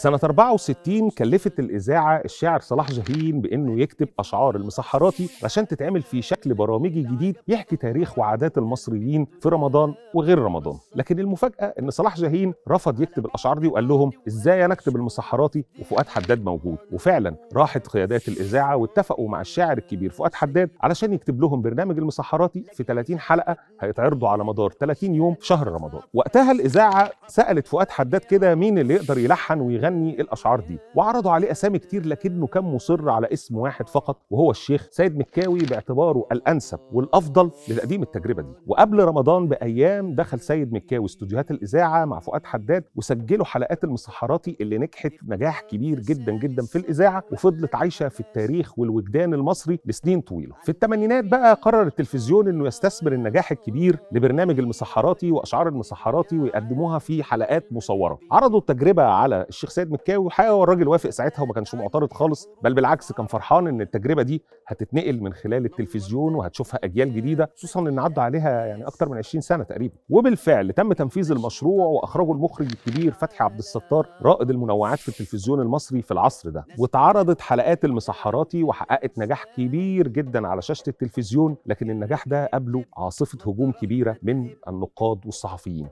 سنة 64 كلفت الإذاعة الشاعر صلاح جاهين بإنه يكتب أشعار المسحراتي عشان تتعمل في شكل برامجي جديد يحكي تاريخ وعادات المصريين في رمضان وغير رمضان، لكن المفاجأة إن صلاح جاهين رفض يكتب الأشعار دي وقال لهم إزاي أنا أكتب المسحراتي وفؤاد حداد موجود، وفعلا راحت قيادات الإذاعة واتفقوا مع الشاعر الكبير فؤاد حداد علشان يكتب لهم برنامج المسحراتي في 30 حلقة هيتعرضوا على مدار 30 يوم في شهر رمضان، وقتها الإذاعة سألت فؤاد حداد كده مين اللي يقدر يلحن ويغني يغني الاشعار دي وعرضوا عليه اسامي كتير لكنه كان مصر على اسم واحد فقط وهو الشيخ سيد مكاوي باعتباره الانسب والافضل لتقديم التجربه دي وقبل رمضان بايام دخل سيد مكاوي استوديوهات الاذاعه مع فؤاد حداد وسجلوا حلقات المسحراتي اللي نجحت نجاح كبير جدا جدا في الاذاعه وفضلت عايشه في التاريخ والوجدان المصري لسنين طويله في الثمانينات بقى قرر التلفزيون انه يستثمر النجاح الكبير لبرنامج المسحراتي واشعار المسحراتي ويقدموها في حلقات مصوره عرضوا التجربه على الشيخ السيد مكاوي والحقيقه هو الراجل وافق ساعتها وما كانش معترض خالص بل بالعكس كان فرحان ان التجربه دي هتتنقل من خلال التلفزيون وهتشوفها اجيال جديده خصوصا ان عدى عليها يعني اكتر من 20 سنه تقريبا وبالفعل تم تنفيذ المشروع واخرجه المخرج الكبير فتحي عبد الستار رائد المنوعات في التلفزيون المصري في العصر ده واتعرضت حلقات المسحراتي وحققت نجاح كبير جدا على شاشه التلفزيون لكن النجاح ده قبله عاصفه هجوم كبيره من النقاد والصحفيين